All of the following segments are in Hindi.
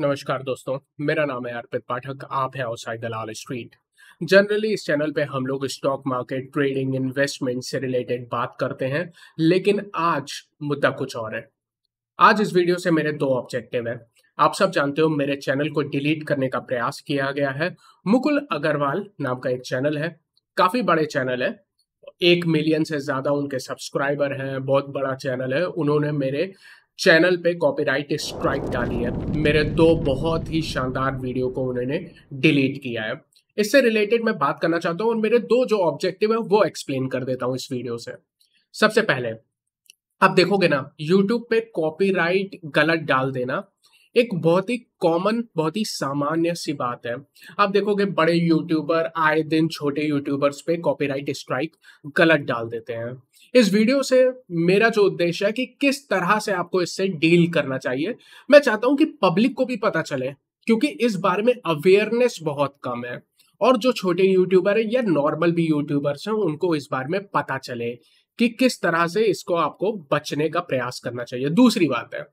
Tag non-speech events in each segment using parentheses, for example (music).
नमस्कार दोस्तों मेरा नाम है अर्पित पाठक आप है आउटसाइड दलाल स्ट्रीट जनरली इस चैनल पे हम लोग स्टॉक मार्केट ट्रेडिंग इन्वेस्टमेंट से रिलेटेड बात करते हैं लेकिन आज मुद्दा कुछ और है आज इस वीडियो से मेरे दो ऑब्जेक्टिव हैं आप सब जानते हो मेरे चैनल को डिलीट करने का प्रयास किया गया है मुकुल अग्रवाल नाम का एक चैनल है काफी बड़े चैनल है एक मिलियन से ज़्यादा उनके सब्सक्राइबर हैं बहुत बड़ा चैनल है उन्होंने मेरे चैनल पे कॉपीराइट स्ट्राइक डाली है मेरे दो बहुत ही शानदार वीडियो को उन्होंने डिलीट किया है इससे रिलेटेड मैं बात करना चाहता हूँ और मेरे दो जो ऑब्जेक्टिव है वो एक्सप्लेन कर देता हूँ इस वीडियो से सबसे पहले आप देखोगे ना यूट्यूब पे कॉपीराइट गलत डाल देना एक बहुत ही कॉमन बहुत ही सामान्य सी बात है आप देखोगे बड़े यूट्यूबर आए दिन छोटे यूट्यूबर्स पे कॉपीराइट स्ट्राइक गलत डाल देते हैं इस वीडियो से मेरा जो उद्देश्य है कि किस तरह से आपको इससे डील करना चाहिए मैं चाहता हूं कि पब्लिक को भी पता चले क्योंकि इस बारे में अवेयरनेस बहुत कम है और जो छोटे यूट्यूबर हैं या नॉर्मल भी यूट्यूबर्स हैं उनको इस बारे में पता चले कि किस तरह से इसको आपको बचने का प्रयास करना चाहिए दूसरी बात है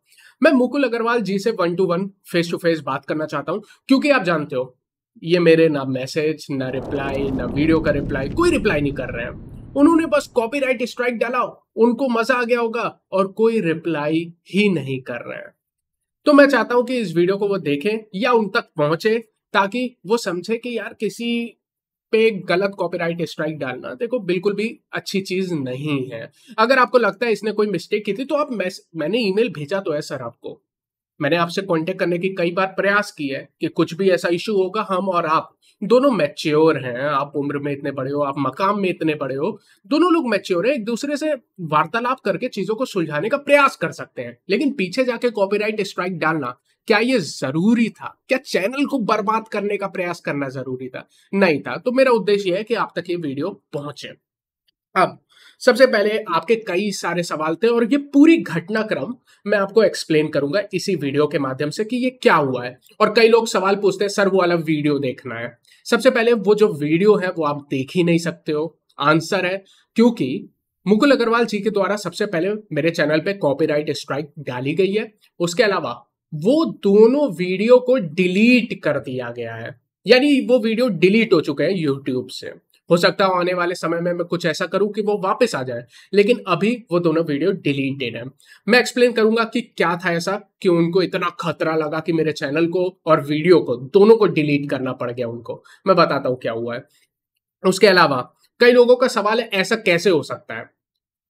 मैं मुकुल अग्रवाल जी से one to one face to face बात करना चाहता हूं क्योंकि आप जानते हो ये मेरे ना मैसेज ना रिप्लाई ना वीडियो का रिप्लाई कोई रिप्लाई नहीं कर रहे हैं उन्होंने बस कॉपीराइट स्ट्राइक डाला उनको मजा आ गया होगा और कोई रिप्लाई ही नहीं कर रहे हैं तो मैं चाहता हूं कि इस वीडियो को वो देखें या उन तक पहुंचे ताकि वो समझे कि यार किसी पे गलत कॉपीराइट स्ट्राइक डालना देखो बिल्कुल भी अच्छी चीज नहीं है अगर आपको लगता है इसने कोई मिस्टेक की थी तो आप मैंने ईमेल भेजा तो है सर आपको मैंने आपसे कांटेक्ट करने की कई बार प्रयास की है कि कुछ भी ऐसा इशू होगा हम और आप दोनों मैच्योर हैं आप उम्र में इतने बड़े हो आप मकाम में इतने बड़े हो दोनों लोग मैच्योर हैं एक दूसरे से वार्तालाप करके चीजों को सुलझाने का प्रयास कर सकते हैं लेकिन पीछे जाके कॉपीराइट स्ट्राइक डालना क्या ये जरूरी था क्या चैनल को बर्बाद करने का प्रयास करना जरूरी था नहीं था तो मेरा उद्देश्य है कि आप तक ये वीडियो पहुंचे अब सबसे पहले आपके कई सारे सवाल थे और ये पूरी घटनाक्रम मैं आपको एक्सप्लेन करूंगा इसी वीडियो के माध्यम से कि ये क्या हुआ है और कई लोग सवाल पूछते हैं सर वो वाला वीडियो देखना है सबसे पहले वो जो वीडियो है वो आप देख ही नहीं सकते हो आंसर है क्योंकि मुकुल अग्रवाल जी के द्वारा सबसे पहले मेरे चैनल पे कॉपीराइट स्ट्राइक डाली गई है उसके अलावा वो दोनों वीडियो को डिलीट कर दिया गया है यानी वो वीडियो डिलीट हो चुके हैं यूट्यूब से हो सकता है आने वाले समय में मैं कुछ ऐसा करूं कि वो वापस आ जाए लेकिन अभी वो दोनों वीडियो डिलीटेड है मैं एक्सप्लेन करूंगा कि क्या था ऐसा कि उनको इतना खतरा लगा कि मेरे चैनल को और वीडियो को दोनों को डिलीट करना पड़ गया उनको मैं बताता हूँ क्या हुआ है उसके अलावा कई लोगों का सवाल है ऐसा कैसे हो सकता है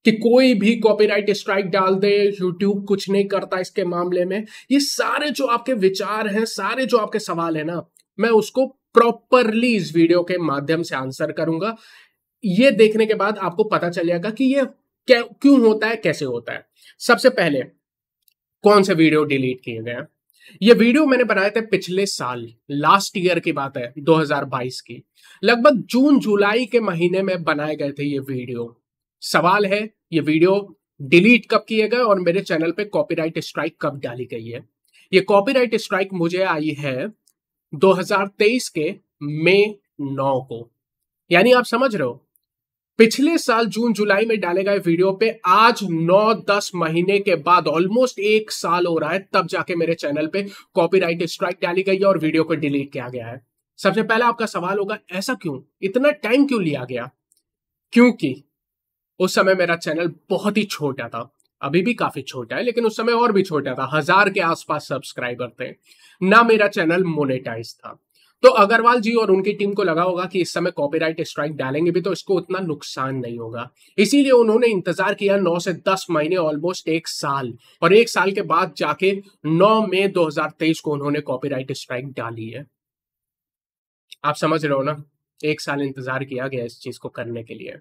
कि कोई भी कॉपीराइट स्ट्राइक डाल दे यूट्यूब कुछ नहीं करता इसके मामले में ये सारे जो आपके विचार हैं सारे जो आपके सवाल है ना मैं उसको प्रॉपरली इस वीडियो के माध्यम से आंसर करूंगा ये देखने के बाद आपको पता चल जाएगा कि ये क्यों होता है कैसे होता है सबसे पहले कौन से वीडियो डिलीट किए गए ये वीडियो मैंने बनाए थे पिछले साल लास्ट ईयर की बात है 2022 की लगभग जून जुलाई के महीने में बनाए गए थे ये वीडियो सवाल है ये वीडियो डिलीट कब किए गए और मेरे चैनल पे कॉपीराइट स्ट्राइक कब डाली गई है ये कॉपीराइट स्ट्राइक मुझे आई है 2023 के मई नौ को यानी आप समझ रहे हो पिछले साल जून जुलाई में डाले गए वीडियो पे आज नौ दस महीने के बाद ऑलमोस्ट एक साल हो रहा है तब जाके मेरे चैनल पे कॉपीराइट स्ट्राइक डाली गई है और वीडियो को डिलीट किया गया है सबसे पहला आपका सवाल होगा ऐसा क्यों इतना टाइम क्यों लिया गया क्योंकि उस समय मेरा चैनल बहुत ही छोटा था अभी भी काफी छोटा है लेकिन उस समय और भी छोटा था हजार के आसपास सब्सक्राइबर थे ना मेरा चैनल मोनेटाइज था तो अग्रवाल जी और उनकी टीम को लगा होगा कि इस समय कॉपीराइट स्ट्राइक डालेंगे भी तो इसको उतना नुकसान नहीं होगा इसीलिए उन्होंने इंतजार किया नौ से दस महीने ऑलमोस्ट एक साल और एक साल के बाद जाके नौ मई 2023 को उन्होंने कॉपीराइट स्ट्राइक डाली है आप समझ रहे हो ना एक साल इंतजार किया गया इस चीज को करने के लिए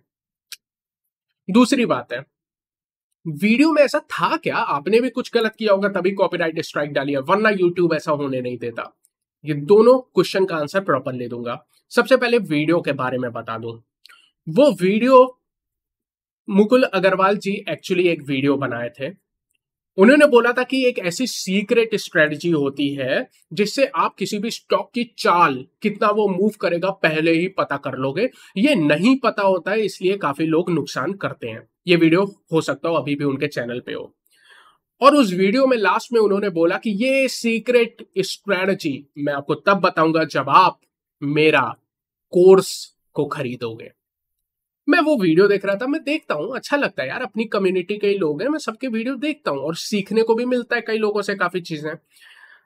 दूसरी बात है वीडियो में ऐसा था क्या आपने भी कुछ गलत किया होगा तभी कॉपीराइट स्ट्राइक डाली है वरना यूट्यूब ऐसा होने नहीं देता ये दोनों क्वेश्चन का आंसर प्रॉपर ले दूंगा सबसे पहले वीडियो के बारे में बता दूं वो वीडियो मुकुल अग्रवाल जी एक्चुअली एक वीडियो बनाए थे उन्होंने बोला था कि एक ऐसी सीक्रेट स्ट्रेटजी होती है जिससे आप किसी भी स्टॉक की चाल कितना वो मूव करेगा पहले ही पता कर लोगे ये नहीं पता होता है इसलिए काफी लोग नुकसान करते हैं ये वीडियो हो सकता हो अभी भी उनके चैनल पे हो और उस वीडियो में लास्ट में उन्होंने बोला कि ये सीक्रेट स्ट्रेटजी मैं आपको तब बताऊंगा जब आप मेरा कोर्स को खरीदोगे मैं वो वीडियो देख रहा था मैं देखता हूँ अच्छा लगता है यार अपनी कम्युनिटी के लोग हैं मैं सबके वीडियो देखता हूँ और सीखने को भी मिलता है कई लोगों से काफी चीजें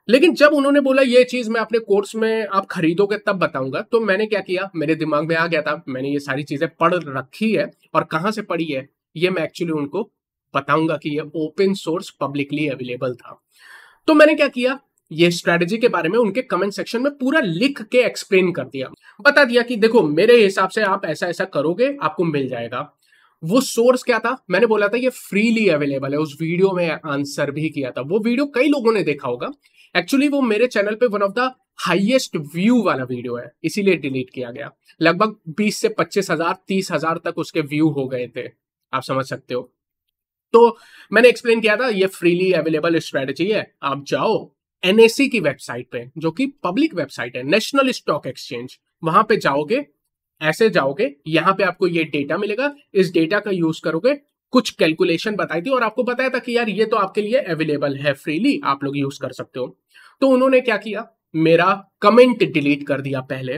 लेकिन जब उन्होंने बोला ये चीज मैं अपने कोर्स में आप खरीदोगे तब बताऊंगा तो मैंने क्या किया मेरे दिमाग में आ गया था मैंने ये सारी चीजें पढ़ रखी है और कहाँ से पढ़ी है ये मैं एक्चुअली उनको बताऊंगा कि ये ओपन सोर्स पब्लिकली अवेलेबल था तो मैंने क्या किया ये स्ट्रेटजी के बारे में उनके कमेंट सेक्शन में पूरा लिख के एक्सप्लेन कर दिया बता दिया कि देखो मेरे हिसाब से आप ऐसा ऐसा करोगे आपको मिल जाएगा वो सोर्स क्या था मैंने बोला था ये फ्रीली अवेलेबल है उस वीडियो में आंसर भी किया था वो वीडियो कई लोगों ने देखा होगा एक्चुअली वो मेरे चैनल पे one of the highest view वाला वीडियो है इसीलिए डिलीट किया गया लगभग 20 से पच्चीस हजार तीस हजार तक उसके व्यू हो गए थे आप समझ सकते हो तो मैंने एक्सप्लेन किया था ये फ्रीली अवेलेबल स्ट्रेटेजी है आप जाओ एनएसी की वेबसाइट पे जो कि पब्लिक वेबसाइट है नेशनल स्टॉक एक्सचेंज वहां पे जाओगे ऐसे जाओगे यहां पे आपको ये डेटा मिलेगा इस डेटा का यूज करोगे कुछ कैलकुलेशन बताई थी और आपको बताया था कि यार ये तो आपके लिए अवेलेबल है फ्रीली आप लोग यूज कर सकते हो तो उन्होंने क्या किया मेरा कमेंट डिलीट कर दिया पहले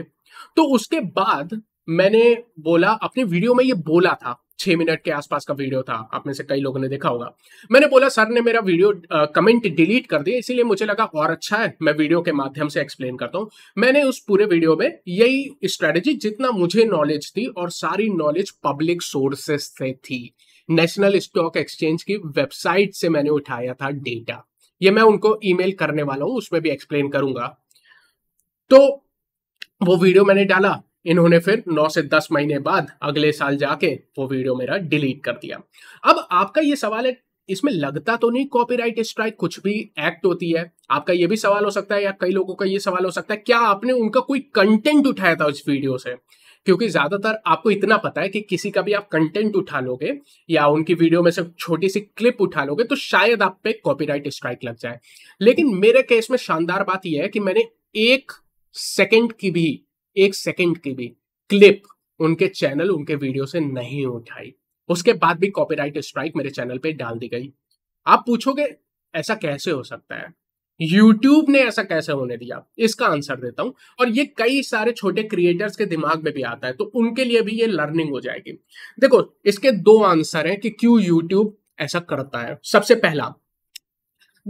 तो उसके बाद मैंने बोला अपने वीडियो में ये बोला था छह मिनट के आसपास का वीडियो था आप में से कई लोगों ने देखा होगा मैंने बोला सर ने मेरा वीडियो आ, कमेंट डिलीट कर दिया इसीलिए मुझे लगा और अच्छा है मैं वीडियो के माध्यम से एक्सप्लेन करता हूँ मैंने उस पूरे वीडियो में यही स्ट्रेटेजी जितना मुझे नॉलेज थी और सारी नॉलेज पब्लिक सोर्सेस से थी नेशनल स्टॉक एक्सचेंज की वेबसाइट से मैंने उठाया था डेटा ये मैं उनको ईमेल करने वाला हूं उसमें भी एक्सप्लेन करूंगा तो वो वीडियो मैंने डाला इन्होंने फिर 9 से 10 महीने बाद अगले साल जाके वो वीडियो मेरा डिलीट कर दिया अब आपका ये सवाल है इसमें लगता तो नहीं कॉपीराइट स्ट्राइक कुछ भी एक्ट होती है आपका ये भी सवाल हो सकता है या कई लोगों का ये सवाल हो सकता है क्या आपने उनका कोई कंटेंट उठाया था उस वीडियो से क्योंकि ज्यादातर आपको इतना पता है कि किसी का भी आप कंटेंट उठा लोगे या उनकी वीडियो में से छोटी सी क्लिप उठा लोगे तो शायद आप पे कॉपीराइट स्ट्राइक लग जाए लेकिन मेरे केस में शानदार बात यह है कि मैंने एक सेकेंड की भी एक सेकंड की भी क्लिप उनके चैनल उनके वीडियो से नहीं उठाई उसके बाद भी कॉपीराइट स्ट्राइक मेरे चैनल पे डाल दी गई आप पूछोगे ऐसा कैसे हो सकता है यूट्यूब ने ऐसा कैसे होने दिया इसका आंसर देता हूं और ये कई सारे छोटे क्रिएटर्स के दिमाग में भी आता है तो उनके लिए भी ये लर्निंग हो जाएगी देखो इसके दो आंसर हैं कि क्यों यूट्यूब ऐसा करता है सबसे पहला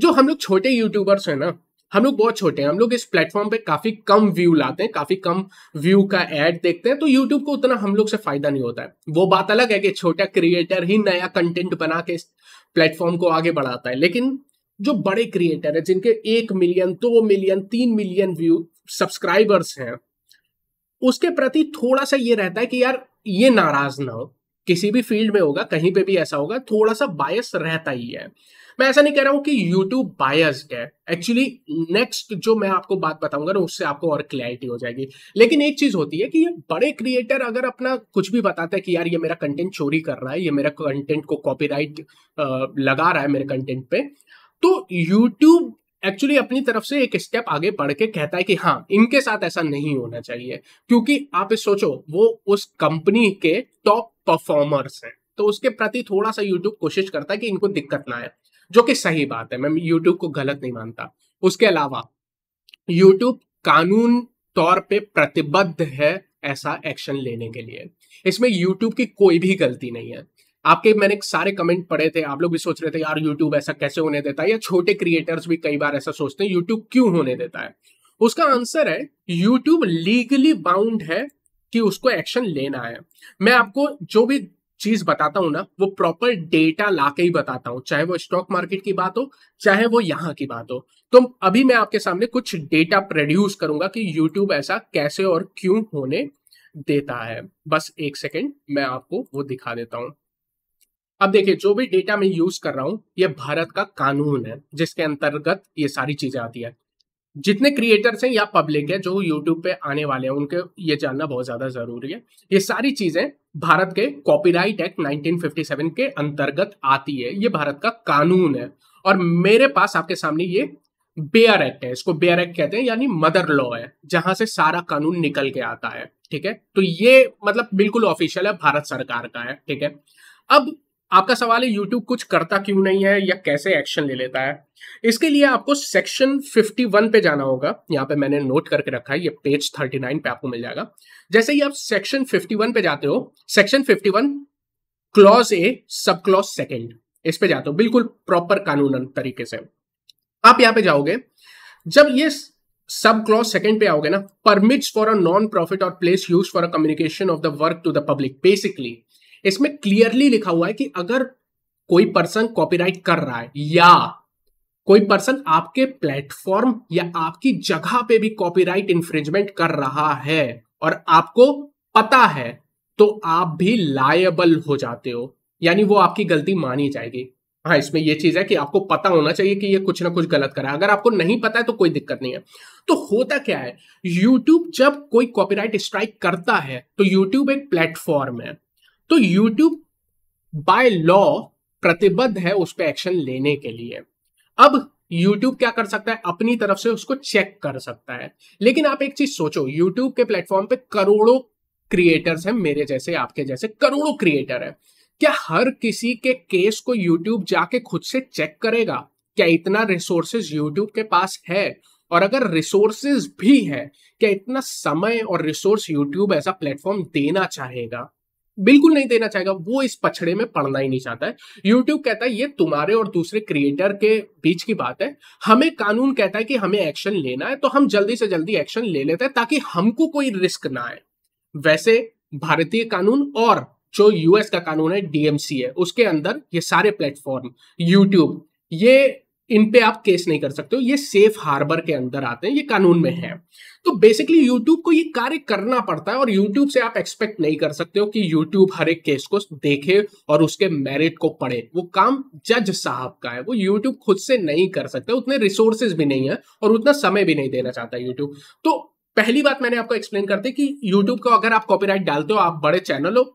जो हम लोग छोटे यूट्यूबर्स हैं ना हम लोग बहुत छोटे हैं हम लोग इस प्लेटफॉर्म पे काफ़ी कम व्यू लाते हैं काफ़ी कम व्यू का एड देखते हैं तो यूट्यूब को उतना हम लोग से फ़ायदा नहीं होता है वो बात अलग है कि छोटा क्रिएटर ही नया कंटेंट बना के इस प्लेटफॉर्म को आगे बढ़ाता है लेकिन जो बड़े क्रिएटर है जिनके एक मिलियन दो मिलियन तीन मिलियन व्यू सब्सक्राइबर्स हैं उसके प्रति थोड़ा सा ये रहता है कि यार ये नाराज ना हो किसी भी फील्ड में होगा कहीं पे भी ऐसा होगा थोड़ा सा बायस रहता ही है मैं ऐसा नहीं कह रहा हूं कि यूट्यूब बायस्ड है एक्चुअली नेक्स्ट जो मैं आपको बात बताऊंगा ना उससे आपको और क्लैरिटी हो जाएगी लेकिन एक चीज होती है कि ये बड़े क्रिएटर अगर अपना कुछ भी बताते हैं कि यार ये मेरा कंटेंट चोरी कर रहा है ये मेरा कंटेंट को कॉपीराइट लगा रहा है मेरे कंटेंट पे तो यूट्यूब एक्चुअली अपनी तरफ से एक स्टेप आगे बढ़ के कहता है कि हाँ इनके साथ ऐसा नहीं होना चाहिए क्योंकि आप इस सोचो वो उस कंपनी के टॉप परफॉर्मर्स हैं तो उसके प्रति थोड़ा सा यूट्यूब कोशिश करता है कि इनको दिक्कत ना आए जो कि सही बात है मैं यूट्यूब को गलत नहीं मानता उसके अलावा यूट्यूब कानून तौर पे प्रतिबद्ध है ऐसा एक्शन लेने के लिए इसमें यूट्यूब की कोई भी गलती नहीं है आपके मैंने सारे कमेंट पढ़े थे आप लोग भी सोच रहे थे यार यूट्यूब ऐसा कैसे होने देता है या छोटे क्रिएटर्स भी कई बार ऐसा सोचते हैं यूट्यूब क्यों होने देता है उसका आंसर है यूट्यूब लीगली बाउंड है कि उसको एक्शन लेना है मैं आपको जो भी चीज बताता हूं ना वो प्रॉपर डेटा ला के ही बताता हूँ चाहे वो स्टॉक मार्केट की बात हो चाहे वो यहाँ की बात हो तो अभी मैं आपके सामने कुछ डेटा प्रोड्यूस करूंगा कि यूट्यूब ऐसा कैसे और क्यों होने देता है बस एक सेकेंड मैं आपको वो दिखा देता हूं अब देखिए जो भी डेटा मैं यूज कर रहा हूं ये भारत का कानून है जिसके अंतर्गत ये सारी चीजें आती है जितने क्रिएटर्स हैं या पब्लिक है जो यूट्यूब पे आने वाले हैं उनके ये जानना बहुत ज़्यादा ज़रूरी है ये सारी चीज़ें भारत के कॉपीराइट एक्ट 1957 के अंतर्गत आती है ये भारत का कानून है और मेरे पास आपके सामने ये बेयर एक्ट है इसको बेयर एक्ट कहते हैं यानी मदर लॉ है जहां से सारा कानून निकल के आता है ठीक है तो ये मतलब बिल्कुल ऑफिशियल है भारत सरकार का है ठीक है अब आपका सवाल है यूट्यूब कुछ करता क्यों नहीं है या कैसे एक्शन ले लेता है इसके लिए आपको सेक्शन 51 पे जाना होगा यहाँ पे मैंने नोट करके रखा है ये पेज 39 पे आपको मिल जाएगा जैसे ही आप सेक्शन 51 पे जाते हो section 51 clause A sub clause second इस पे जाते हो बिल्कुल प्रॉपर कानून तरीके से आप यहाँ पे जाओगे जब ये सब क्लॉज सेकंड पे आओगे ना permits for a non profit और place use for a communication of the work to the public basically इसमें क्लियरली लिखा हुआ है कि अगर कोई पर्सन कॉपीराइट कर रहा है या कोई पर्सन आपके प्लेटफॉर्म या आपकी जगह पे भी कॉपीराइट इंफ्रिंजमेंट कर रहा है और आपको पता है तो आप भी लायबल हो जाते हो यानी वो आपकी गलती मानी जाएगी हाँ इसमें यह चीज है कि आपको पता होना चाहिए कि ये कुछ ना कुछ गलत करा है अगर आपको नहीं पता है तो कोई दिक्कत नहीं है तो होता क्या है यूट्यूब जब कोई कॉपीराइट स्ट्राइक करता है तो यूट्यूब एक प्लेटफॉर्म है तो यूट्यूब बाय लॉ प्रतिबद्ध है उस पर एक्शन लेने के लिए अब YouTube क्या कर सकता है अपनी तरफ से उसको चेक कर सकता है लेकिन आप एक चीज सोचो YouTube के प्लेटफॉर्म पे करोड़ों क्रिएटर्स हैं मेरे जैसे आपके जैसे करोड़ों क्रिएटर हैं क्या हर किसी के केस को YouTube जाके खुद से चेक करेगा क्या इतना रिसोर्सेज YouTube के पास है और अगर रिसोर्सेज भी है क्या इतना समय और रिसोर्स YouTube ऐसा प्लेटफॉर्म देना चाहेगा बिल्कुल नहीं देना चाहेगा वो इस पछड़े में पढ़ना ही नहीं चाहता है यूट्यूब कहता है ये तुम्हारे और दूसरे क्रिएटर के बीच की बात है हमें कानून कहता है कि हमें एक्शन लेना है तो हम जल्दी से जल्दी एक्शन ले लेते हैं ताकि हमको कोई रिस्क ना आए वैसे भारतीय कानून और जो यूएस का कानून है डीएमसी है उसके अंदर ये सारे प्लेटफॉर्म यूट्यूब ये इन पे आप केस नहीं कर सकते हो ये सेफ हार्बर के अंदर आते हैं ये कानून में है तो बेसिकली यूट्यूब को ये कार्य करना पड़ता है और यूट्यूब से आप एक्सपेक्ट नहीं कर सकते हो कि यूट्यूब हर एक केस को देखे और उसके मेरिट को पढ़े वो काम जज साहब का है वो यूट्यूब खुद से नहीं कर सकते उतने रिसोर्सेज भी नहीं है और उतना समय भी नहीं देना चाहता यूट्यूब तो पहली बात मैंने आपको एक्सप्लेन करते कि यूट्यूब को अगर आप कॉपीराइट डालते हो आप बड़े चैनल हो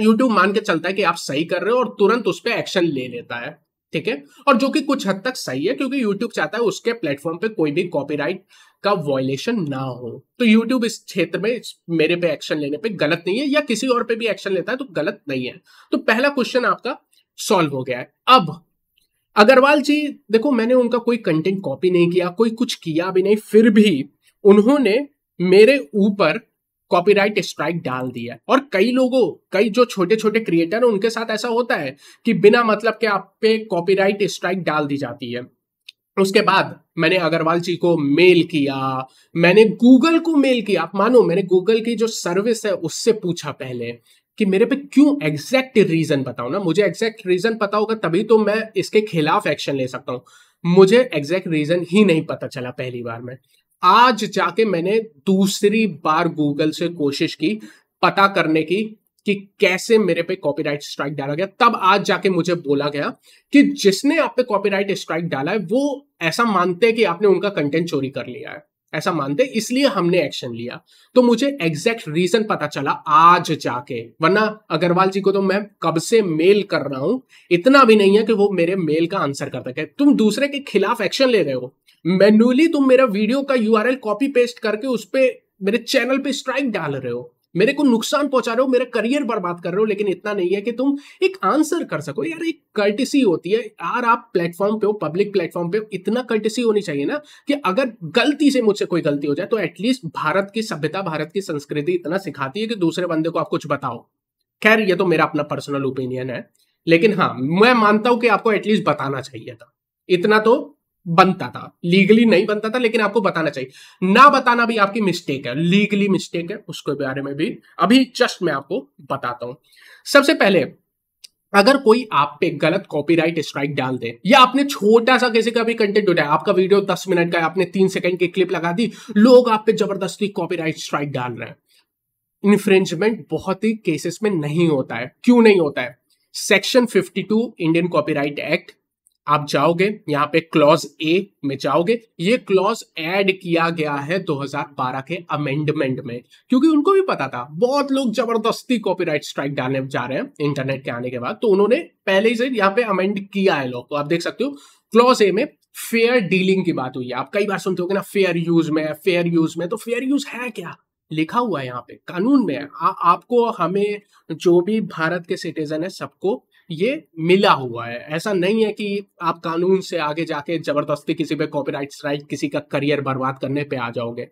यूट्यूब मान के चलता है कि आप सही कर रहे हो और तुरंत उस पर एक्शन ले लेता है ठीक है और जो कि कुछ हद तक सही है क्योंकि YouTube चाहता है उसके प्लेटफॉर्म पे कोई भी कॉपीराइट का वॉयलेशन ना हो तो YouTube इस क्षेत्र में मेरे पे एक्शन लेने पे गलत नहीं है या किसी और पे भी एक्शन लेता है तो गलत नहीं है तो पहला क्वेश्चन आपका सॉल्व हो गया है अब अग्रवाल जी देखो मैंने उनका कोई कंटेंट कॉपी नहीं किया कोई कुछ किया भी नहीं फिर भी उन्होंने मेरे ऊपर कॉपीराइट स्ट्राइक डाल दिया और कई लोगों कई जो छोटे छोटे क्रिएटर हैं उनके साथ ऐसा होता है कि बिना मतलब के आप पे कॉपीराइट स्ट्राइक डाल दी जाती है उसके बाद मैंने अग्रवाल जी को मेल किया मैंने गूगल को मेल किया आप मानो मैंने गूगल की जो सर्विस है उससे पूछा पहले कि मेरे पे क्यों एग्जैक्ट रीजन बताओ ना मुझे एग्जैक्ट रीजन पता होगा तभी तो मैं इसके खिलाफ एक्शन ले सकता हूँ मुझे एग्जैक्ट रीजन ही नहीं पता चला पहली बार में आज जाके मैंने दूसरी बार गूगल से कोशिश की पता करने की कि कैसे मेरे पे कॉपीराइट स्ट्राइक डाला गया तब आज जाके मुझे बोला गया कि जिसने आप पे कॉपीराइट स्ट्राइक डाला है वो ऐसा मानते हैं कि आपने उनका कंटेंट चोरी कर लिया है ऐसा मानते इसलिए हमने एक्शन लिया तो मुझे एग्जैक्ट रीजन पता चला आज जाके वरना अग्रवाल जी को तो मैं कब से मेल कर रहा हूं इतना भी नहीं है कि वो मेरे मेल का आंसर कर सके तुम दूसरे के खिलाफ एक्शन ले रहे हो मैनुअली तुम मेरा वीडियो का यू कॉपी पेस्ट करके उस पर मेरे चैनल पे स्ट्राइक डाल रहे हो मेरे को नुकसान पहुंचा रहे हो मेरा करियर बर्बाद कर रहे हो लेकिन इतना नहीं है कि तुम एक आंसर कर सको यार एक कर्टिसी होती है यार आप प्लेटफॉर्म पे हो पब्लिक प्लेटफॉर्म पे हो इतना कर्टिसी होनी चाहिए ना कि अगर गलती से मुझसे कोई गलती हो जाए तो एटलीस्ट भारत की सभ्यता भारत की संस्कृति इतना सिखाती है कि दूसरे बंदे को आप कुछ बताओ खैर ये तो मेरा अपना पर्सनल ओपिनियन है लेकिन हाँ मैं मानता हूं कि आपको एटलीस्ट बताना चाहिए था इतना तो बनता था लीगली नहीं बनता था लेकिन आपको बताना चाहिए ना बताना भी आपकी मिस्टेक है लीगली मिस्टेक है उसके बारे में भी अभी जस्ट मैं आपको बताता हूं सबसे पहले अगर कोई आप पे गलत कॉपीराइट स्ट्राइक डाल दे या आपने छोटा सा किसी का भी कंटेंट उठाया आपका वीडियो दस मिनट का है आपने तीन सेकंड की क्लिप लगा दी लोग आप पे जबरदस्ती कॉपीराइट स्ट्राइक डाल रहे हैं इन्फ्रेंचमेंट बहुत ही केसेस में नहीं होता है क्यों नहीं होता है सेक्शन 52 इंडियन कॉपीराइट एक्ट आप जाओगे यहाँ पे क्लॉज ए में जाओगे ये क्लॉज ऐड किया गया है 2012 के अमेंडमेंट में क्योंकि उनको भी पता था बहुत लोग जबरदस्ती कॉपीराइट स्ट्राइक डालने जा रहे हैं इंटरनेट के आने के बाद तो उन्होंने पहले ही से यहाँ पे अमेंड किया है लोग तो आप देख सकते हो क्लॉज ए में फेयर डीलिंग की बात हुई है आप कई बार सुनते हो ना फेयर यूज में फेयर यूज में तो फेयर यूज है क्या लिखा हुआ है यहाँ पे कानून में आ, आपको हमें जो भी भारत के सिटीजन है सबको ये मिला हुआ है ऐसा नहीं है कि आप कानून से आगे जाके जबरदस्ती किसी पे कॉपीराइट स्ट्राइक किसी का करियर बर्बाद करने पे आ जाओगे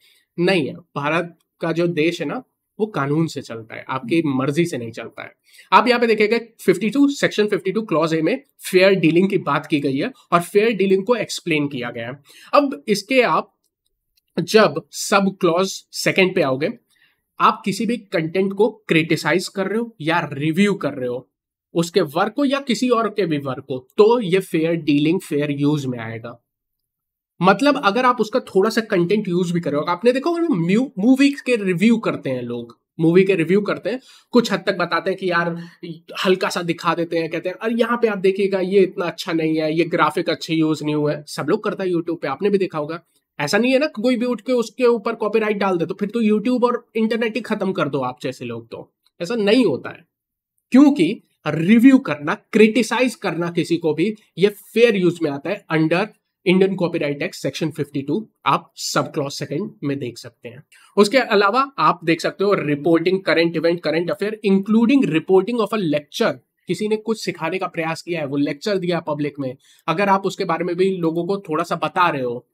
नहीं है भारत का जो देश है ना वो कानून से चलता है आपकी मर्जी से नहीं चलता है आप यहाँ पे देखिएगा 52 सेक्शन 52 क्लॉज ए में फेयर डीलिंग की बात की गई है और फेयर डीलिंग को एक्सप्लेन किया गया है अब इसके आप जब सब क्लॉज सेकंड पे आओगे आप किसी भी कंटेंट को क्रिटिसाइज कर रहे हो या रिव्यू कर रहे हो उसके वर्क को या किसी और के भी वर्क को तो ये फेयर डीलिंग फेयर यूज में आएगा मतलब अगर आप उसका थोड़ा सा कंटेंट यूज भी करोगे आपने देखो मूवी के रिव्यू करते हैं लोग मूवी के रिव्यू करते हैं कुछ हद तक बताते हैं कि यार हल्का सा दिखा देते हैं कहते हैं अरे यहाँ पे आप देखिएगा ये इतना अच्छा नहीं है ये ग्राफिक अच्छे यूज नहीं हुआ है सब लोग करता है यूट्यूब पे आपने भी देखा होगा ऐसा नहीं है ना कोई भी उठ के उसके ऊपर कॉपीराइट डाल दे तो फिर तो यूट्यूब और इंटरनेट ही खत्म कर दो आप जैसे लोग तो ऐसा नहीं होता है क्योंकि रिव्यू करना क्रिटिसाइज करना किसी को भी ये फेयर यूज में आता है under Indian copyright act section 52 आप सब क्लॉज सेकंड में देख सकते हैं उसके अलावा आप देख सकते हो reporting current event current affair including reporting of a lecture किसी ने कुछ सिखाने का प्रयास किया है वो लेक्चर दिया पब्लिक में अगर आप उसके बारे में भी लोगों को थोड़ा सा बता रहे हो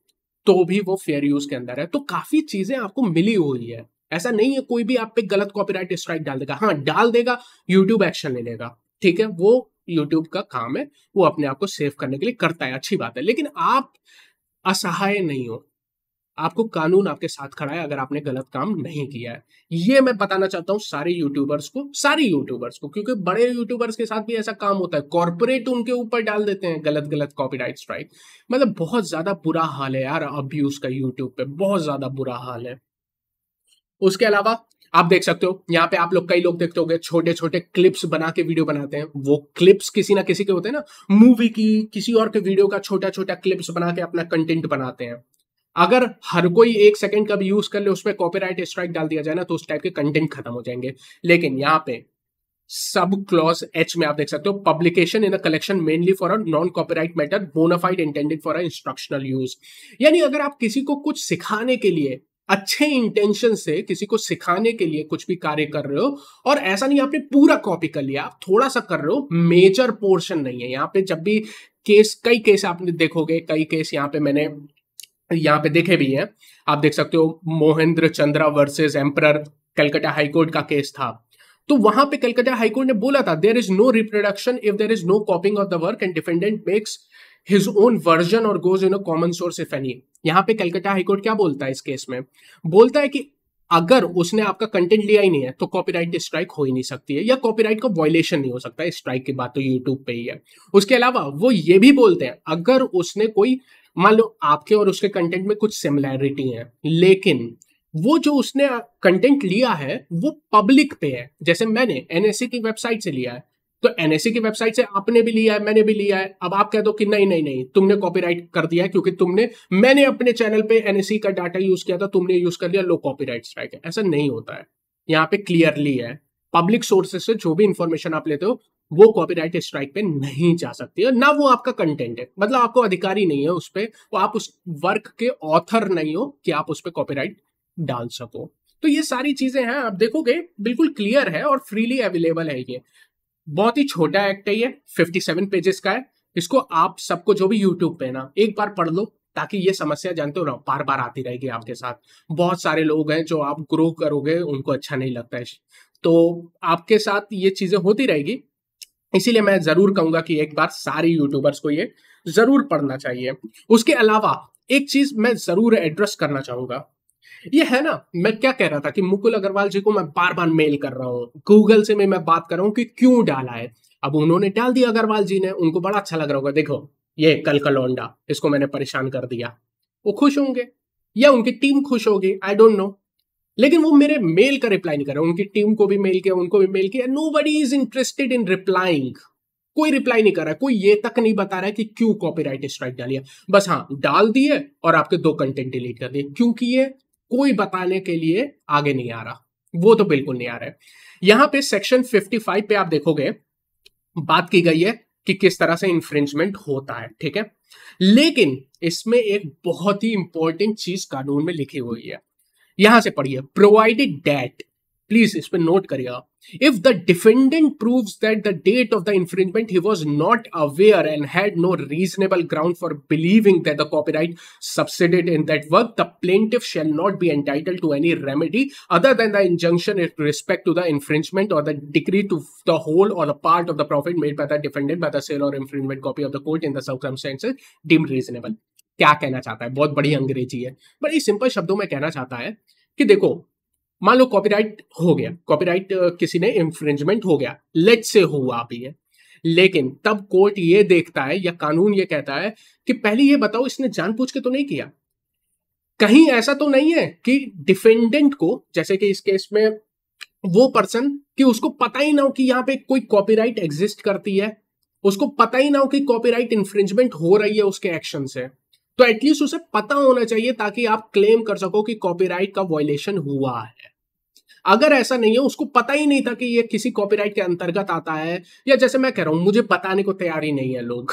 तो भी वो फेयर यूज के अंदर है तो काफी चीजें आपको मिली हुई है ऐसा नहीं है कोई भी आप पे गलत कॉपीराइट स्ट्राइक डाल देगा हाँ डाल देगा यूट्यूब एक्शन ले लेगा ठीक है वो यूट्यूब का काम है वो अपने आप को सेव करने के लिए करता है अच्छी बात है लेकिन आप असहाय नहीं हो आपको कानून आपके साथ खड़ा है अगर आपने गलत काम नहीं किया है ये मैं बताना चाहता हूँ सारे यूट्यूबर्स को सारे यूट्यूबर्स को क्योंकि बड़े यूट्यूबर्स के साथ भी ऐसा काम होता है कॉरपोरेट उनके ऊपर डाल देते हैं गलत गलत कॉपीराइट स्ट्राइक मतलब बहुत ज्यादा बुरा हाल है यार अब्यूज का यूट्यूब पे बहुत ज्यादा बुरा हाल है उसके अलावा आप देख सकते हो यहाँ पे आप लोग कई लोग देखते हो छोटे छोटे क्लिप्स बना के वीडियो बनाते हैं वो क्लिप्स किसी ना किसी के होते हैं ना मूवी की किसी और के वीडियो का छोटा छोटा क्लिप्स बना के अपना कंटेंट बनाते हैं अगर हर कोई एक सेकंड का भी यूज कर ले उसमें कॉपीराइट स्ट्राइक डाल दिया जाए ना तो उस टाइप के कंटेंट खत्म हो जाएंगे लेकिन यहाँ पे सब क्लॉज एच में आप देख सकते हो publication in a collection mainly for a non copyright matter bona fide intended for a instructional use यानी अगर आप किसी को कुछ सिखाने के लिए अच्छे इंटेंशन से किसी को सिखाने के लिए कुछ भी कार्य कर रहे हो और ऐसा नहीं आपने पूरा कॉपी कर लिया आप थोड़ा सा कर रहे हो मेजर पोर्शन नहीं है यहाँ पे जब भी केस कई केस आपने देखोगे कई केस यहाँ पे मैंने यहाँ पे देखे भी हैं आप देख सकते हो Mohendra Chandra versus emperor Calcutta high court का केस था तो वहां पे कलकत्ता हाईकोर्ट ने बोला था there is no reproduction if there is no copying of the work and defendant makes his own version और goes in a common source if any यहाँ पे कलकत्ता हाईकोर्ट क्या बोलता है इस केस में बोलता है कि अगर उसने आपका कंटेंट लिया ही नहीं है तो कॉपीराइट स्ट्राइक हो ही नहीं सकती है या कॉपीराइट का वॉयलेशन नहीं हो सकता है स्ट्राइक की बात तो यूट्यूब पे ही है उसके अलावा वो ये भी बोलते हैं अगर उसने कोई मान लो आपके और उसके कंटेंट में कुछ सिमिलैरिटी है लेकिन वो जो उसने कंटेंट लिया है वो पब्लिक पे है जैसे मैंने एनएससी e की वेबसाइट से लिया है तो एनएसए की वेबसाइट से आपने भी लिया है मैंने भी लिया है अब आप कह दो कि नहीं नहीं नहीं तुमने कॉपीराइट कर दिया है क्योंकि तुमने मैंने अपने चैनल पे एनएसए का डाटा यूज किया था तुमने यूज कर लिया लो कॉपीराइट स्ट्राइक है ऐसा नहीं होता है यहाँ पे क्लियरली है पब्लिक सोर्सेज से जो भी इंफॉर्मेशन आप लेते हो वो कॉपीराइट स्ट्राइक पे नहीं जा सकती है ना वो आपका कंटेंट है मतलब आपको अधिकारी नहीं है उस पर तो आप उस वर्क के ऑथर नहीं हो कि आप उस पर कॉपीराइट डाल सको तो ये सारी चीजें हैं आप देखोगे बिल्कुल क्लियर है और फ्रीली अवेलेबल है ये बहुत ही छोटा एक्ट है ये 57 पेजेस का है इसको आप सबको जो भी यूट्यूब पे ना एक बार पढ़ लो ताकि ये समस्या जानते हो बार बार आती रहेगी आपके साथ बहुत सारे लोग हैं जो आप ग्रो करोगे उनको अच्छा नहीं लगता है तो आपके साथ ये चीज़ें होती रहेगी इसीलिए मैं ज़रूर कहूंगा कि एक बार सारे यूट्यूबर्स को ये ज़रूर पढ़ना चाहिए उसके अलावा एक चीज़ मैं ज़रूर एड्रेस करना चाहूँगा ये है ना मैं क्या कह रहा था कि मुकुल अग्रवाल जी को मैं बार बार मेल कर रहा हूँ गूगल से मैं मैं बात कर रहा हूँ कि क्यों डाला है अब उन्होंने डाल दिया अग्रवाल जी ने उनको बड़ा अच्छा लग रहा होगा देखो ये कल का लौंडा इसको मैंने परेशान कर दिया वो खुश होंगे या उनकी टीम खुश होगी आई डोंट नो लेकिन वो मेरे मेल का रिप्लाई नहीं कर रहे उनकी टीम को भी मेल किया उनको भी मेल किया nobody is interested in replying कोई रिप्लाई नहीं कर रहा है कोई ये तक नहीं बता रहा है कि क्यों कॉपीराइट स्ट्राइक डालिए बस हाँ डाल दिए और आपके दो कंटेंट डिलीट कर दिए क्योंकि ये कोई बताने के लिए आगे नहीं आ रहा वो तो बिल्कुल नहीं आ रहा है यहां पे सेक्शन 55 पे आप देखोगे बात की गई है कि किस तरह से इंफ्रिंजमेंट होता है ठीक है लेकिन इसमें एक बहुत ही इंपॉर्टेंट चीज कानून में लिखी हुई है यहां से पढ़िए प्रोवाइडेड डेट प्लीज इस पर नोट करिएगा if the defendant prove that the date of the infringement he was not aware and had no reasonable ground for believing that the copyright subsided in that work the plaintiff shall not be entitle to any remedy other than the injunction in respect to the infringement और the decree to the whole और the part of the profit made by the defendant by the cell और infringement copy of the court in the circumstances deem reasonable क्या कहना चाहता है बहुत बड़ी अंग्रेजी है बड़ी सिंपल शब्दों में कहना चाहता है कि देखो मान लो कॉपीराइट हो गया कॉपीराइट किसी ने इंफ्रिंजमेंट हो गया लेट से हुआ भी है लेकिन तब कोर्ट ये देखता है या कानून ये कहता है कि पहले ये बताओ इसने जानबूझ के तो नहीं किया कहीं ऐसा तो नहीं है कि डिफेंडेंट को जैसे कि इस केस में वो पर्सन कि उसको पता ही ना हो कि यहां पे कोई कॉपीराइट एग्जिस्ट करती है उसको पता ही ना हो कि कॉपीराइट इंफ्रिंजमेंट हो रही है उसके एक्शन से तो एटलीस्ट उसे पता होना चाहिए ताकि आप क्लेम कर सको कि कॉपीराइट का वॉयलेशन हुआ है अगर ऐसा नहीं है उसको पता ही नहीं था कि ये किसी कॉपीराइट के अंतर्गत आता है या जैसे मैं कह रहा हूं मुझे बताने को तैयार ही नहीं है लोग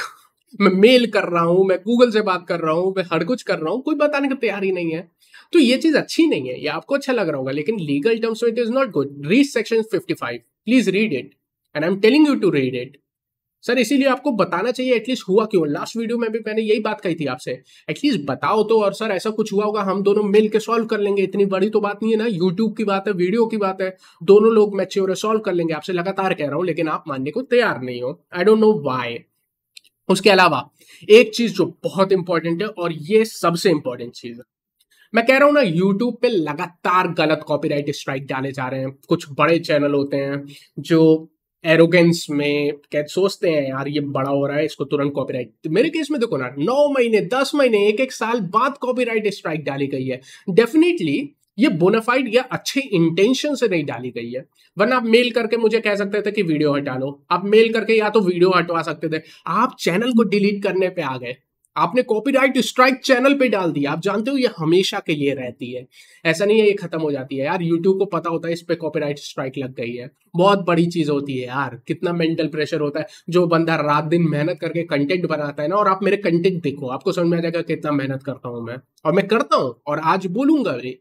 (laughs) मैं मेल कर रहा हूं मैं गूगल से बात कर रहा हूं मैं हर कुछ कर रहा हूं कोई बताने को तैयार ही नहीं है तो ये चीज अच्छी नहीं है ये आपको अच्छा लग रहा होगा लेकिन लीगल टर्म्स में it is not good read section five please read it and I am telling you to read it sir इसीलिए आपको बताना चाहिए एटलीस्ट हुआ क्यों लास्ट वीडियो में भी मैंने यही बात कही थी आपसे एटलीस्ट बताओ तो और सर ऐसा कुछ हुआ होगा हम दोनों मिल के सॉल्व कर लेंगे इतनी बड़ी तो बात नहीं है ना यूट्यूब की बात है वीडियो की बात है दोनों लोग मैच्योर है सॉल्व कर लेंगे आपसे लगातार कह रहा हूँ लेकिन आप मानने को तैयार नहीं हो आई डोंट नो वाई उसके अलावा एक चीज जो बहुत इंपॉर्टेंट है और ये सबसे इंपॉर्टेंट चीज है मैं कह रहा हूँ ना यूट्यूब पे लगातार गलत कॉपीराइट स्ट्राइक डाले जा रहे हैं कुछ बड़े चैनल होते हैं जो एरोगेंस में कह सोचते हैं यार ये बड़ा हो रहा है इसको तुरंत कॉपीराइट तो मेरे केस में देखो ना नौ महीने दस महीने एक एक साल बाद कॉपीराइट स्ट्राइक डाली गई है डेफिनेटली ये बोनाफाइड या अच्छे इंटेंशन से नहीं डाली गई है वरना आप मेल करके मुझे कह सकते थे कि वीडियो हटा लो आप मेल करके या तो वीडियो हटवा सकते थे आप चैनल को डिलीट करने पे आ गए आपने कॉपीराइट स्ट्राइक चैनल पे डाल दिया आप जानते हो ये हमेशा के लिए रहती है ऐसा नहीं है ये खत्म हो जाती है यार यूट्यूब को पता होता है इस पे कॉपीराइट स्ट्राइक लग गई है बहुत बड़ी चीज होती है यार कितना मेंटल प्रेशर होता है जो बंदा रात दिन मेहनत करके कंटेंट बनाता है ना और आप मेरे कंटेंट देखो आपको समझ में आ जाएगा कितना मेहनत करता हूँ मैं और मैं करता हूँ और आज बोलूंगा भी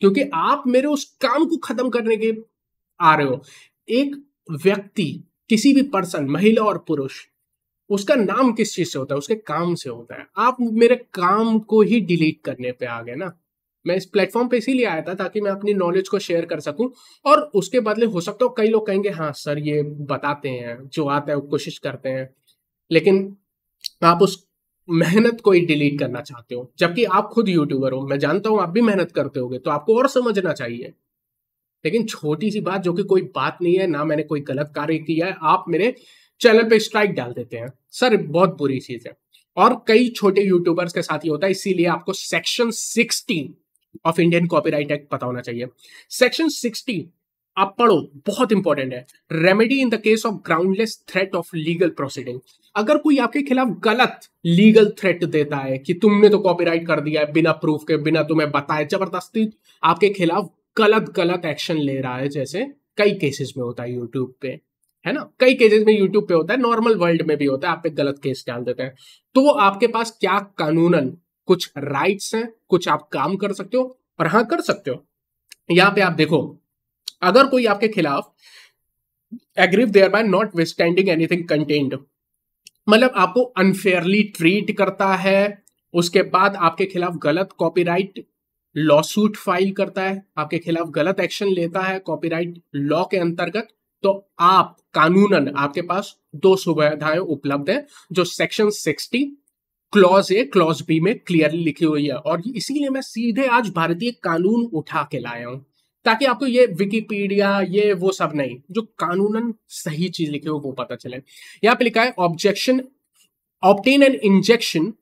क्योंकि आप मेरे उस काम को खत्म करने के आ रहे हो एक व्यक्ति किसी भी पर्सन महिला और पुरुष उसका नाम किस चीज से होता है उसके काम से होता है आप मेरे काम को ही डिलीट करने पे आ गए ना मैं इस प्लेटफॉर्म पे इसीलिए आया था ताकि मैं अपनी नॉलेज को शेयर कर सकूं और उसके बदले हो सकता है कई लोग कहेंगे हाँ सर ये बताते हैं जो आता है वो कोशिश करते हैं लेकिन आप उस मेहनत को ही डिलीट करना चाहते हो जबकि आप खुद यूट्यूबर हो मैं जानता हूं आप भी मेहनत करते होगे तो आपको और समझना चाहिए लेकिन छोटी सी बात जो कि कोई बात नहीं है ना मैंने कोई गलत कार्य किया है आप मेरे चैनल पे स्ट्राइक डाल देते हैं सर बहुत बुरी चीज है और कई छोटे यूट्यूबर्स के साथ ही होता है इसीलिए आपको section sixteen of Indian copyright act पता होना चाहिए सेक्शन 16 आप पढ़ो बहुत इंपॉर्टेंट है remedy in the case of groundless threat of legal proceeding अगर कोई आपके खिलाफ गलत लीगल थ्रेट देता है कि तुमने तो कॉपीराइट कर दिया है बिना प्रूफ के बिना तुम्हें बताए जबरदस्ती आपके खिलाफ गलत गलत एक्शन ले रहा है जैसे कई केसेस में होता है यूट्यूब पे है ना कई केसेस में यूट्यूब पे होता है नॉर्मल वर्ल्ड में भी होता है आप पे गलत केस डाल देते हैं तो आपके पास क्या कानूनन कुछ राइट्स हैं कुछ आप काम कर सकते हो और हाँ कर सकते हो यहाँ पे आप देखो अगर कोई आपके खिलाफ aggrieve thereby notwithstanding anything content मतलब आपको अनफेयरली ट्रीट करता है उसके बाद आपके खिलाफ गलत कॉपीराइट लॉसूट फाइल करता है आपके खिलाफ गलत एक्शन लेता है कॉपीराइट लॉ के अंतर्गत तो आप कानूनन आपके पास दो सुविधाएं उपलब्ध है जो section sixty clause A clause B में क्लियरली लिखी हुई है और इसीलिए मैं सीधे आज भारतीय कानून उठा के लाया हूं ताकि आपको ये विकिपीडिया ये वो सब नहीं जो कानूनन सही चीज लिखी हो वो पता चले यहां पे लिखा है objection obtain an injection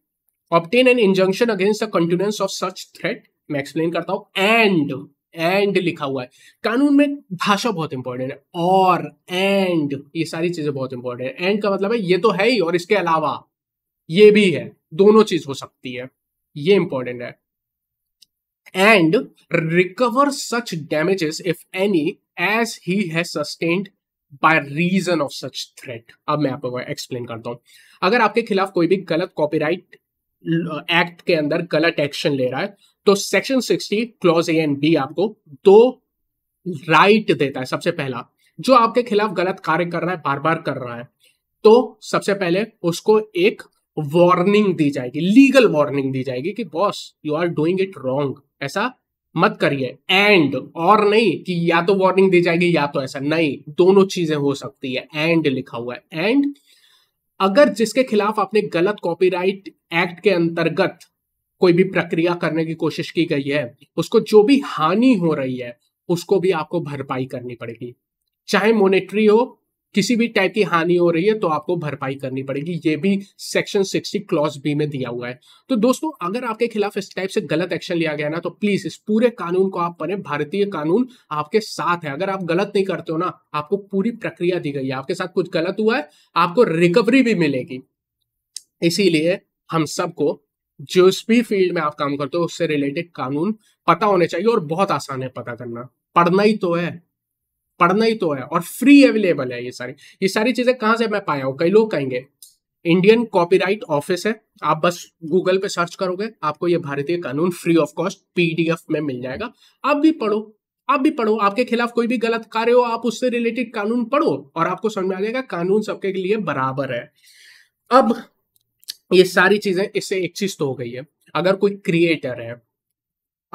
obtain an injunction against the continuous of such threat मैं एक्सप्लेन करता हूं एंड एंड लिखा हुआ है कानून में भाषा बहुत इंपॉर्टेंट है और एंड ये सारी चीजें बहुत इंपॉर्टेंट है एंड का मतलब है ये तो है ही और इसके अलावा ये भी है दोनों चीज हो सकती है ये इंपॉर्टेंट है and recover such damages if any as he has sustained by reason of such threat अब मैं आपको एक्सप्लेन करता हूं अगर आपके खिलाफ कोई भी गलत कॉपीराइट एक्ट के अंदर गलत एक्शन ले रहा है तो section sixty clause A and B आपको दो राइट देता है सबसे पहला जो आपके खिलाफ गलत कार्य कर रहा है बार बार कर रहा है तो सबसे पहले उसको एक वार्निंग दी जाएगी लीगल वार्निंग दी जाएगी कि boss you are doing it wrong ऐसा मत करिए एंड और नहीं कि या तो वार्निंग दी जाएगी या तो ऐसा नहीं दोनों चीजें हो सकती है एंड लिखा हुआ है एंड अगर जिसके खिलाफ आपने गलत कॉपीराइट एक्ट के अंतर्गत कोई भी प्रक्रिया करने की कोशिश की गई है उसको जो भी हानि हो रही है उसको भी आपको भरपाई करनी पड़ेगी चाहे मोनिट्री हो किसी भी टाइप की हानि हो रही है तो आपको भरपाई करनी पड़ेगी ये भी सेक्शन 60 क्लॉज बी में दिया हुआ है तो दोस्तों अगर आपके खिलाफ इस टाइप से गलत एक्शन लिया गया ना तो प्लीज इस पूरे कानून को आप पढ़े भारतीय कानून आपके साथ है अगर आप गलत नहीं करते हो ना आपको पूरी प्रक्रिया दी गई है आपके साथ कुछ गलत हुआ है आपको रिकवरी भी मिलेगी इसीलिए हम सबको जिस भी फील्ड में आप काम करते हो उससे रिलेटेड कानून पता होने चाहिए और बहुत आसान है पता करना पढ़ना ही तो है पढ़ना ही तो है और फ्री अवेलेबल है ये सारी ये सारी चीजें कहां से मैं पाया हूं कई लोग कहेंगे इंडियन कॉपीराइट ऑफिस है आप बस गूगल पे सर्च करोगे आपको ये भारतीय कानून फ्री ऑफ कॉस्ट पीडीएफ में मिल जाएगा आप भी पढ़ो आप भी पढ़ो आपके खिलाफ कोई भी गलत कार्य हो आप उससे रिलेटेड कानून पढ़ो और आपको समझ में आ जाएगा कानून सबके लिए बराबर है अब ये सारी चीजें इससे एक चीज तो हो गई है अगर कोई क्रिएटर है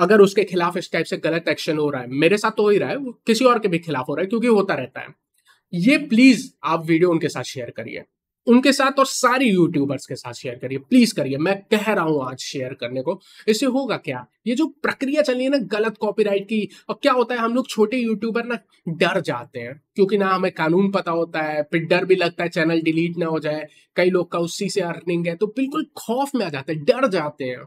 अगर उसके खिलाफ इस टाइप से गलत एक्शन हो रहा है मेरे साथ तो हो ही रहा है वो किसी और के भी खिलाफ हो रहा है क्योंकि होता रहता है ये प्लीज आप वीडियो उनके साथ शेयर करिए उनके साथ और सारे यूट्यूबर्स के साथ शेयर करिए प्लीज करिए मैं कह रहा हूं आज शेयर करने को इससे होगा क्या ये जो प्रक्रिया चल रही है ना गलत कॉपीराइट की और क्या होता है हम लोग छोटे यूट्यूबर ना डर जाते हैं क्योंकि ना हमें कानून पता होता है फिर डर भी लगता है चैनल डिलीट ना हो जाए कई लोग का उसी से अर्निंग है तो बिल्कुल खौफ में आ जाते हैं डर जाते हैं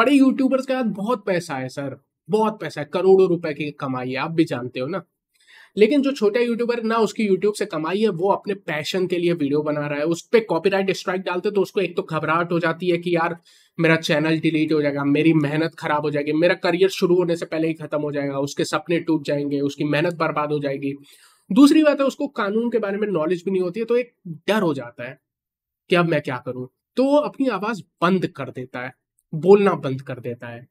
बड़े यूट्यूबर्स के साथ बहुत पैसा है सर बहुत पैसा है करोड़ों रुपए की कमाई है आप भी जानते हो ना लेकिन जो छोटे यूट्यूबर ना उसकी यूट्यूब से कमाई है वो अपने पैशन के लिए वीडियो बना रहा है उस पर राइट स्ट्राइक डालते तो उसको एक तो घबराहट हो जाती है कि यार मेरा चैनल डिलीट हो जाएगा मेरी मेहनत खराब हो जाएगी मेरा करियर शुरू होने से पहले ही खत्म हो जाएगा उसके सपने टूट जाएंगे उसकी मेहनत बर्बाद हो जाएगी दूसरी बात है उसको कानून के बारे में नॉलेज भी नहीं होती है तो एक डर हो जाता है कि अब मैं क्या करूं तो अपनी आवाज बंद कर देता है बोलना बंद कर देता है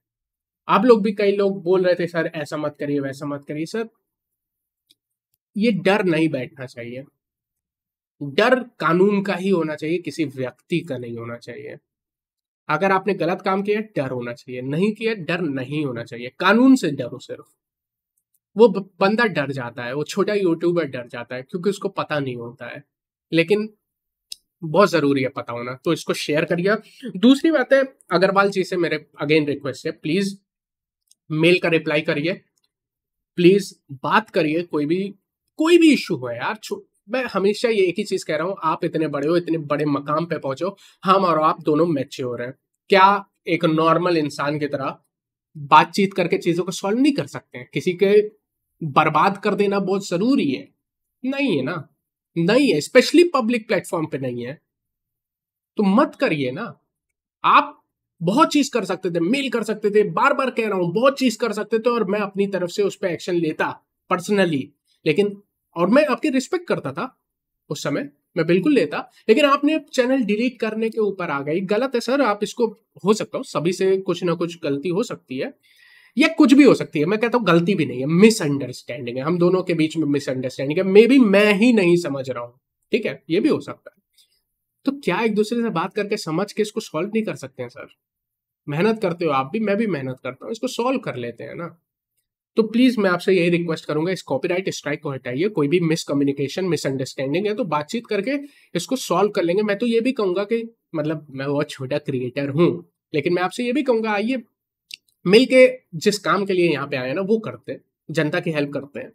आप लोग भी कई लोग बोल रहे थे सर ऐसा मत करिए वैसा मत करिए सर ये डर नहीं बैठना चाहिए डर कानून का ही होना चाहिए किसी व्यक्ति का नहीं होना चाहिए अगर आपने गलत काम किया डर होना चाहिए नहीं किया डर नहीं होना चाहिए कानून से डरो सिर्फ वो बंदा डर जाता है वो छोटा यूट्यूबर डर जाता है क्योंकि उसको पता नहीं होता है लेकिन बहुत ज़रूरी है पता होना तो इसको शेयर करिए दूसरी बात है अग्रवाल जी से मेरे अगेन रिक्वेस्ट है प्लीज़ मेल का रिप्लाई करिए प्लीज़ बात करिए कोई भी कोई भी इशू हो यार मैं हमेशा ये एक ही चीज कह रहा हूँ आप इतने बड़े हो इतने बड़े मकाम पे पहुंचो हम और आप दोनों रहे हैं क्या एक नॉर्मल इंसान की तरह बातचीत करके चीजों को सॉल्व नहीं कर सकते हैं किसी के बर्बाद कर देना बहुत जरूरी है नहीं है ना नहीं है स्पेशली पब्लिक प्लेटफॉर्म पे नहीं है तो मत करिए ना आप बहुत चीज कर सकते थे मेल कर सकते थे बार बार कह रहा हूं बहुत चीज कर सकते थे और मैं अपनी तरफ से उस पर एक्शन लेता पर्सनली लेकिन और मैं आपकी रिस्पेक्ट करता था उस समय मैं बिल्कुल लेता लेकिन आपने चैनल डिलीट करने के ऊपर आ गई गलत है सर आप इसको हो सकता हो सभी से कुछ ना कुछ गलती हो सकती है या कुछ भी हो सकती है मैं कहता हूँ गलती भी नहीं है मिसअंडरस्टैंडिंग है हम दोनों के बीच में मिसअंडरस्टैंडिंग है मे बी मैं ही नहीं समझ रहा हूँ ठीक है ये भी हो सकता है तो क्या एक दूसरे से बात करके समझ के इसको सॉल्व नहीं कर सकते हैं सर मेहनत करते हो आप भी मैं भी मेहनत करता हूँ इसको सॉल्व कर लेते हैं ना तो प्लीज मैं आपसे यही रिक्वेस्ट करूंगा इस कॉपीराइट स्ट्राइक को हटाइए कोई भी मिसकम्युनिकेशन मिसअंडरस्टैंडिंग है तो बातचीत करके इसको सॉल्व कर लेंगे मैं तो ये भी कहूंगा कि मतलब मैं बहुत छोटा क्रिएटर हूँ लेकिन मैं आपसे ये भी कहूंगा आइए मिल के जिस काम के लिए यहाँ पे आए ना वो करते हैं जनता की हेल्प करते हैं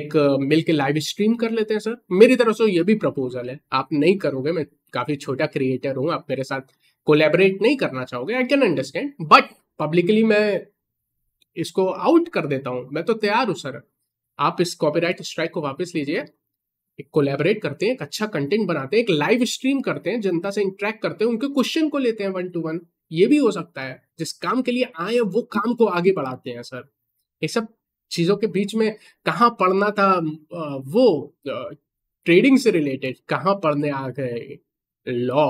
एक मिल के लाइव स्ट्रीम कर लेते हैं सर मेरी तरफ से ये भी प्रपोजल है आप नहीं करोगे मैं काफी छोटा क्रिएटर हूँ आप मेरे साथ कोलेबरेट नहीं करना चाहोगे I can understand but publicly मैं इसको आउट कर देता हूं मैं तो तैयार हूँ सर आप इस कॉपीराइट स्ट्राइक को वापस लीजिए एक कोलेबरेट करते हैं एक अच्छा कंटेंट बनाते हैं एक लाइव स्ट्रीम करते हैं जनता से इंटरेक्ट करते हैं उनके क्वेश्चन को लेते हैं वन टू वन ये भी हो सकता है जिस काम के लिए आए वो काम को आगे बढ़ाते हैं सर ये सब चीज़ों के बीच में कहाँ पढ़ना था वो ट्रेडिंग से रिलेटेड कहाँ पढ़ने आ गए लॉ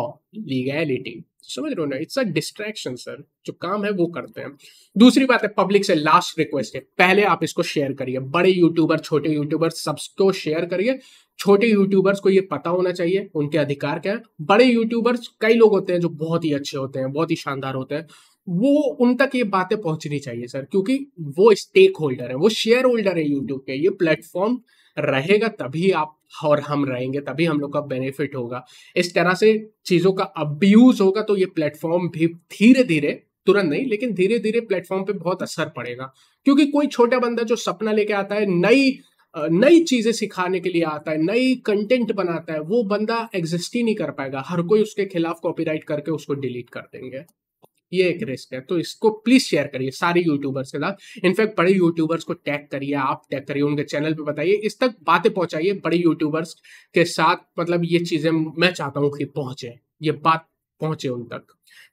लीगैलिटी समझ रहे हो ना इट्स अ डिस्ट्रैक्शन सर जो काम है वो करते हैं दूसरी बात है पब्लिक से लास्ट रिक्वेस्ट है पहले आप इसको शेयर करिए बड़े यूट्यूबर छोटे यूट्यूबर सबको शेयर करिए छोटे यूट्यूबर्स को ये पता होना चाहिए उनके अधिकार क्या है बड़े यूट्यूबर्स कई लोग होते हैं जो बहुत ही अच्छे होते हैं बहुत ही शानदार होते हैं वो उन तक ये बातें पहुंचनी चाहिए सर क्योंकि वो स्टेक होल्डर है वो शेयर होल्डर है यूट्यूब के ये प्लेटफॉर्म रहेगा तभी आप और हम रहेंगे तभी हम लोग का बेनिफिट होगा इस तरह से चीज़ों का अब्यूज होगा तो ये प्लेटफॉर्म भी धीरे धीरे तुरंत नहीं लेकिन धीरे धीरे प्लेटफॉर्म पे बहुत असर पड़ेगा क्योंकि कोई छोटा बंदा जो सपना लेके आता है नई नई चीज़ें सिखाने के लिए आता है नई कंटेंट बनाता है वो बंदा एग्जिस्ट ही नहीं कर पाएगा हर कोई उसके खिलाफ कॉपीराइट करके उसको डिलीट कर देंगे ये एक रिस्क है तो इसको प्लीज शेयर करिए सारे यूट्यूबर्स के साथ इनफैक्ट बड़े यूट्यूबर्स को टैग करिए आप टैग करिए उनके चैनल पे बताइए इस तक बातें पहुंचाइए बड़े यूट्यूबर्स के साथ मतलब ये चीजें मैं चाहता हूँ कि पहुंचे ये बात पहुंचे उन तक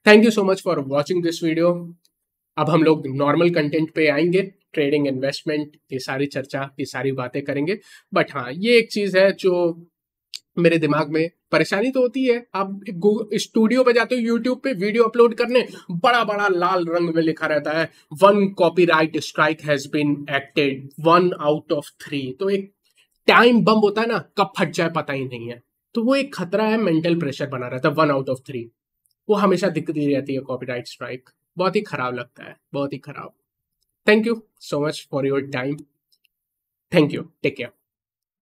thank you so much for watching this video अब हम लोग नॉर्मल कंटेंट पे आएंगे ट्रेडिंग इन्वेस्टमेंट ये सारी चर्चा ये सारी बातें करेंगे बट हाँ ये एक चीज़ है जो मेरे दिमाग में परेशानी तो होती है आप स्टूडियो पे जाते हो यूट्यूब पे वीडियो अपलोड करने बड़ा बड़ा लाल रंग में लिखा रहता है one copyright strike has been acted one out of three तो एक टाइम बम होता है ना कब फट जाए पता ही नहीं है तो वो एक खतरा है मेंटल प्रेशर बना रहता है वन आउट ऑफ थ्री वो हमेशा दिखती रहती है कॉपी स्ट्राइक बहुत ही खराब लगता है बहुत ही खराब thank you so much for your time thank you take care